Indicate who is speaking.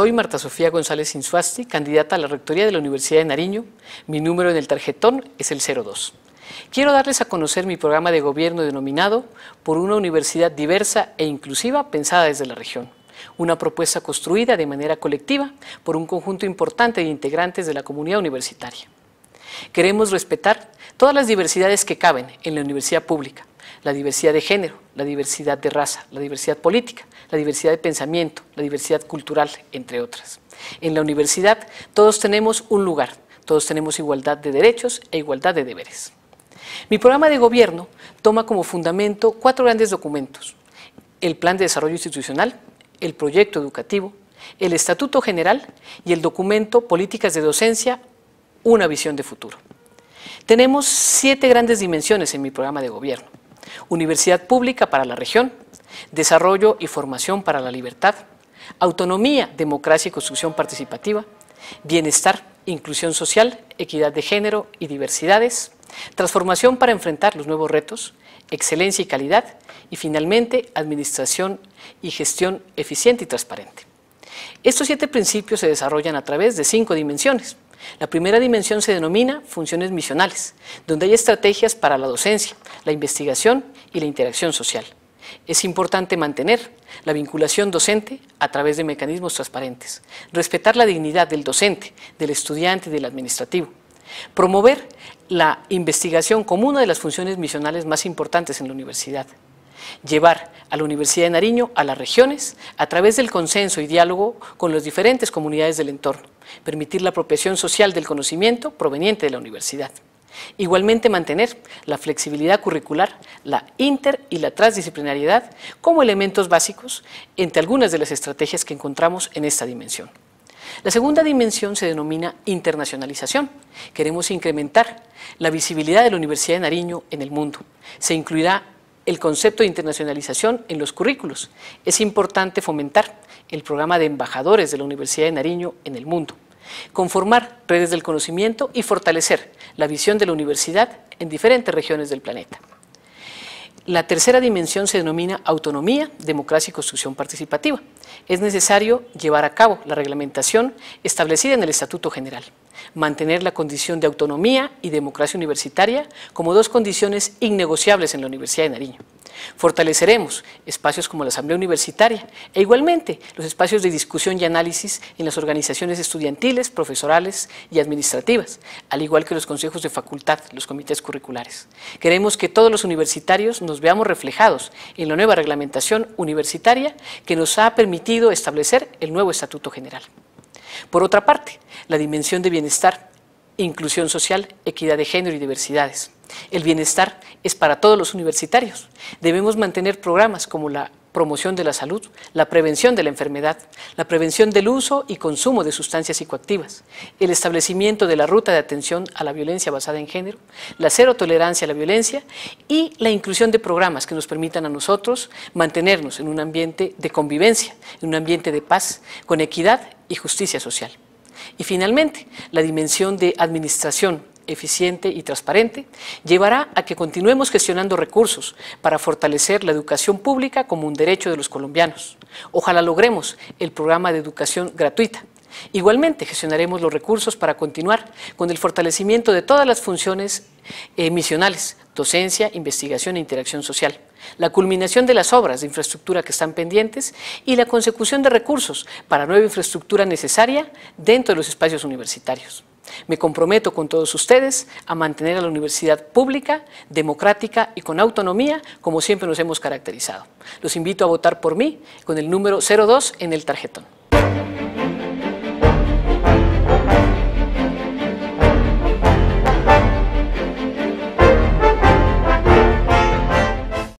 Speaker 1: Soy Marta Sofía González Insuasti, candidata a la Rectoría de la Universidad de Nariño. Mi número en el tarjetón es el 02. Quiero darles a conocer mi programa de gobierno denominado Por una universidad diversa e inclusiva pensada desde la región. Una propuesta construida de manera colectiva por un conjunto importante de integrantes de la comunidad universitaria. Queremos respetar todas las diversidades que caben en la universidad pública, la diversidad de género, la diversidad de raza, la diversidad política, la diversidad de pensamiento, la diversidad cultural, entre otras. En la universidad todos tenemos un lugar, todos tenemos igualdad de derechos e igualdad de deberes. Mi programa de gobierno toma como fundamento cuatro grandes documentos, el Plan de Desarrollo Institucional, el Proyecto Educativo, el Estatuto General y el documento Políticas de Docencia, una visión de futuro. Tenemos siete grandes dimensiones en mi programa de gobierno universidad pública para la región, desarrollo y formación para la libertad, autonomía, democracia y construcción participativa, bienestar, inclusión social, equidad de género y diversidades, transformación para enfrentar los nuevos retos, excelencia y calidad, y finalmente administración y gestión eficiente y transparente. Estos siete principios se desarrollan a través de cinco dimensiones. La primera dimensión se denomina funciones misionales, donde hay estrategias para la docencia, la investigación y la interacción social. Es importante mantener la vinculación docente a través de mecanismos transparentes, respetar la dignidad del docente, del estudiante y del administrativo, promover la investigación como una de las funciones misionales más importantes en la universidad llevar a la Universidad de Nariño, a las regiones, a través del consenso y diálogo con las diferentes comunidades del entorno, permitir la apropiación social del conocimiento proveniente de la universidad. Igualmente mantener la flexibilidad curricular, la inter y la transdisciplinariedad como elementos básicos entre algunas de las estrategias que encontramos en esta dimensión. La segunda dimensión se denomina internacionalización. Queremos incrementar la visibilidad de la Universidad de Nariño en el mundo. Se incluirá el concepto de internacionalización en los currículos. Es importante fomentar el programa de embajadores de la Universidad de Nariño en el mundo, conformar redes del conocimiento y fortalecer la visión de la universidad en diferentes regiones del planeta. La tercera dimensión se denomina autonomía, democracia y construcción participativa. Es necesario llevar a cabo la reglamentación establecida en el Estatuto General mantener la condición de autonomía y democracia universitaria como dos condiciones innegociables en la Universidad de Nariño. Fortaleceremos espacios como la Asamblea Universitaria e igualmente los espacios de discusión y análisis en las organizaciones estudiantiles, profesorales y administrativas, al igual que los consejos de facultad, los comités curriculares. Queremos que todos los universitarios nos veamos reflejados en la nueva reglamentación universitaria que nos ha permitido establecer el nuevo Estatuto General. Por otra parte, la dimensión de bienestar, inclusión social, equidad de género y diversidades. El bienestar es para todos los universitarios. Debemos mantener programas como la promoción de la salud, la prevención de la enfermedad, la prevención del uso y consumo de sustancias psicoactivas, el establecimiento de la ruta de atención a la violencia basada en género, la cero tolerancia a la violencia y la inclusión de programas que nos permitan a nosotros mantenernos en un ambiente de convivencia, en un ambiente de paz, con equidad y justicia social. Y finalmente, la dimensión de administración eficiente y transparente llevará a que continuemos gestionando recursos para fortalecer la educación pública como un derecho de los colombianos. Ojalá logremos el programa de educación gratuita. Igualmente, gestionaremos los recursos para continuar con el fortalecimiento de todas las funciones eh, misionales, docencia, investigación e interacción social, la culminación de las obras de infraestructura que están pendientes y la consecución de recursos para nueva infraestructura necesaria dentro de los espacios universitarios. Me comprometo con todos ustedes a mantener a la universidad pública, democrática y con autonomía, como siempre nos hemos caracterizado. Los invito a votar por mí con el número 02 en el tarjetón.